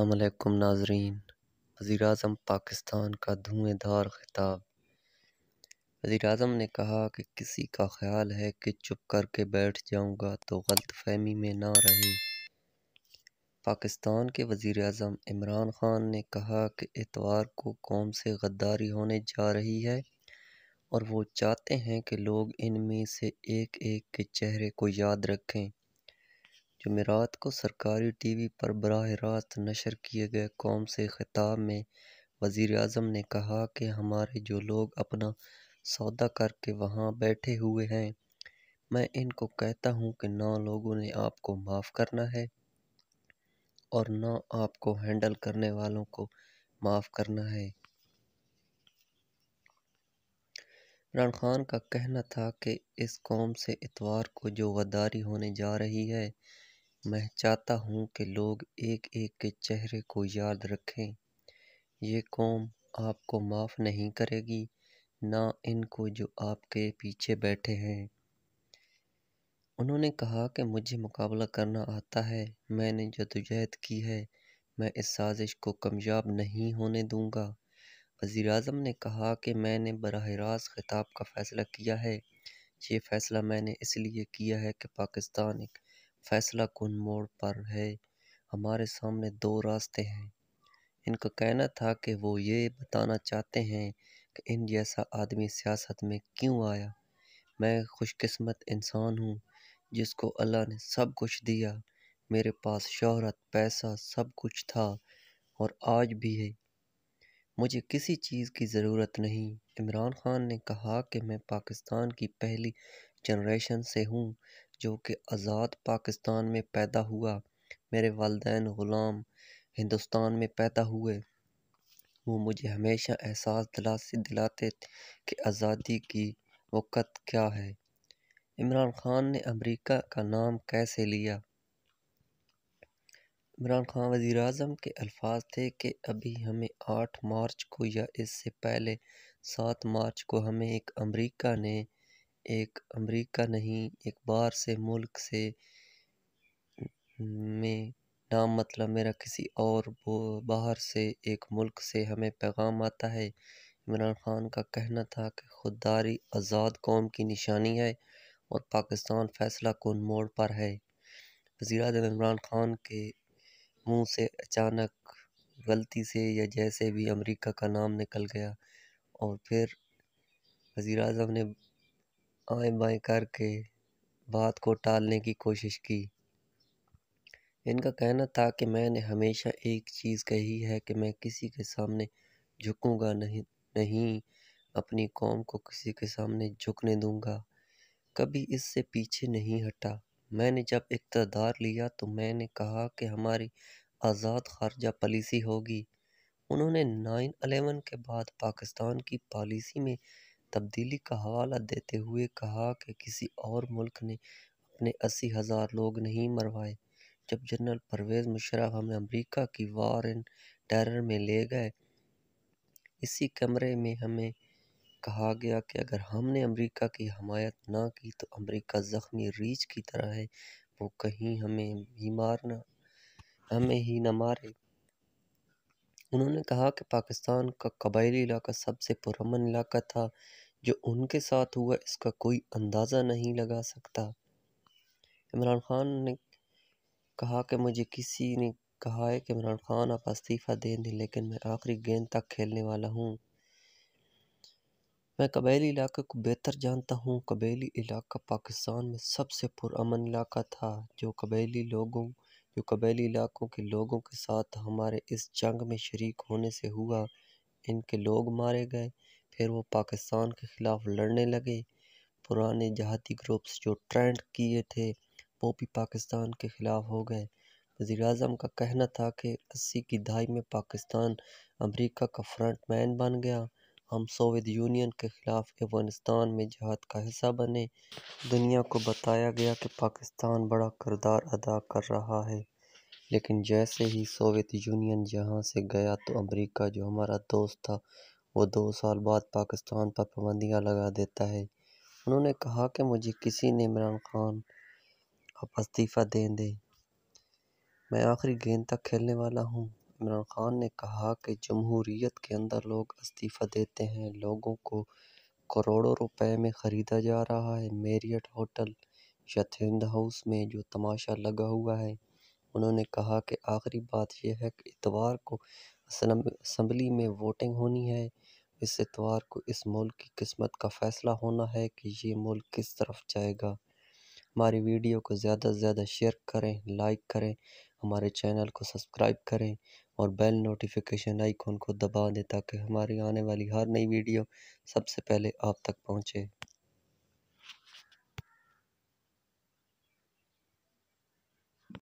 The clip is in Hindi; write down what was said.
असलकम नाजरीन वज़ी अजम पाकिस्तान का धुएँधार ख़िताब वज़ी अजम ने कहा कि किसी का ख्याल है कि चुप करके बैठ जाऊँगा तो गलत फहमी में ना रहे पाकिस्तान के वज़ी अजम इमरान ख़ान ने कहा कि इतवार को कौम से गद्दारी होने जा रही है और वो चाहते हैं कि लोग इनमें से एक एक के चेहरे को याद रखें जमेरात को सरकारी टी वी पर बरह रास्त नशर किए गए कौम से ख़िताब में वज़ी अजम ने कहा कि हमारे जो लोग अपना सौदा करके वहाँ बैठे हुए हैं मैं इनको कहता हूँ कि ना लोगों ने आपको माफ़ करना है और ना आपको हैंडल करने वालों को माफ़ करना है इमरान खान का कहना था कि इस कौम से इतवार को जो गद्दारी होने जा रही है मैं चाहता हूँ कि लोग एक एक के चेहरे को याद रखें ये कौम आपको माफ़ नहीं करेगी ना इनको जो आपके पीछे बैठे हैं उन्होंने कहा कि मुझे मुकाबला करना आता है मैंने जदोजहद की है मैं इस साजिश को कामयाब नहीं होने दूंगा वज़ी अजम ने कहा कि मैंने बरह रास्त खिताब का फ़ैसला किया है ये फ़ैसला मैंने इसलिए किया है कि पाकिस्तान एक फैसला कुन मोड़ पर है हमारे सामने दो रास्ते हैं इनका कहना था कि वो ये बताना चाहते हैं कि इन जैसा आदमी सियासत में क्यों आया मैं खुशकिस्मत इंसान हूँ जिसको अल्लाह ने सब कुछ दिया मेरे पास शहरत पैसा सब कुछ था और आज भी है मुझे किसी चीज़ की ज़रूरत नहीं इमरान ख़ान ने कहा कि मैं पाकिस्तान की पहली जनरेशन से हूँ जो कि आज़ाद पाकिस्तान में पैदा हुआ मेरे वालदेन ग़ुलाम हिंदुस्तान में पैदा हुए वो मुझे हमेशा एहसास दिला दिलाते कि आज़ादी की वक़्त क्या है इमरान ख़ान ने अमेरिका का नाम कैसे लिया इमरान खान वज़ी अजम के अल्फाज थे कि अभी हमें आठ मार्च को या इससे पहले सात मार्च को हमें एक अमेरिका ने एक अमेरिका नहीं एक बाहर से मुल्क से में नाम मतलब मेरा किसी और बाहर से एक मुल्क से हमें पैगाम आता है इमरान खान का कहना था कि खुददारी आज़ाद कौम की निशानी है और पाकिस्तान फैसला कन मोड़ पर है वज़ी अजम इमरान खान के मुंह से अचानक गलती से या जैसे भी अमेरिका का नाम निकल गया और फिर वजीर अजम ने आएँ बाएँ करके बात को टालने की कोशिश की इनका कहना था कि मैंने हमेशा एक चीज़ कही है कि मैं किसी के सामने झुकूंगा नहीं नहीं अपनी कौम को किसी के सामने झुकने दूंगा कभी इससे पीछे नहीं हटा मैंने जब इकतदार लिया तो मैंने कहा कि हमारी आज़ाद खारजा पॉलिसी होगी उन्होंने नाइन अलेवन के बाद पाकिस्तान की पॉलिसी में तब्दीली का हवाला देते हुए कहा कि किसी और मुल्क ने अपने अस्सी हज़ार लोग नहीं मरवाए जब जनरल परवेज़ मुशर्रफ हमें अमरीका की वार एंड टेरर में ले गए इसी कमरे में हमें कहा गया कि अगर हमने अमेरिका की हमायत ना की तो अमेरिका ज़ख्मी रीच की तरह है वो कहीं हमें ही मारना हमें ही ना मारे उन्होंने कहा कि पाकिस्तान का कबायली इलाका सबसे पुरमन इलाका था जो उनके साथ हुआ इसका कोई अंदाज़ा नहीं लगा सकता इमरान खान ने कहा कि मुझे किसी ने कहा है कि इमरान खान आप इस्तीफ़ा दे दें लेकिन मैं आखिरी गेंद तक खेलने वाला हूँ मैं कबैली इलाके को बेहतर जानता हूँ कबैली इलाका पाकिस्तान में सबसे पुरअमन इलाका था जो कबैली लोगों जो कबैली इलाकों के लोगों के साथ हमारे इस जंग में शरीक होने से हुआ इनके लोग मारे गए फिर वो पाकिस्तान के ख़िलाफ़ लड़ने लगे पुराने जहाती ग्रुप्स जो ट्रेंड किए थे वो भी पाकिस्तान के ख़िलाफ़ हो गए वज़ी अजम का कहना था कि अस्सी की दहाई में पाकिस्तान अमरीका का फ्रंट मैन बन गया हम सोवियत यूनियन के ख़िलाफ़ अफ़गानिस्तान में जहाद का हिस्सा बने दुनिया को बताया गया कि पाकिस्तान बड़ा किरदार अदा कर रहा है लेकिन जैसे ही सोवियत यूनियन जहाँ से गया तो अमेरिका जो हमारा दोस्त था वो दो साल बाद पाकिस्तान पर पाबंदियाँ लगा देता है उन्होंने कहा कि मुझे किसी ने इमरान खान अब इस्तीफ़ा दे दें मैं आखिरी गेंद तक खेलने वाला हूँ इमरान खान ने कहा कि जमहूरीत के अंदर लोग इस्तीफ़ा देते हैं लोगों को करोड़ों रुपए में ख़रीदा जा रहा है मेरियट होटल या हाउस में जो तमाशा लगा हुआ है उन्होंने कहा कि आखिरी बात यह है कि इतवार को असम्बली में वोटिंग होनी है इस इतवार को इस मुल्क की किस्मत का फैसला होना है कि ये मुल्क किस तरफ जाएगा हमारी वीडियो को ज़्यादा से ज़्यादा शेयर करें लाइक करें हमारे चैनल को सब्सक्राइब करें और बेल नोटिफिकेशन आइकॉन को दबा दें ताकि हमारी आने वाली हर नई वीडियो सबसे पहले आप तक पहुंचे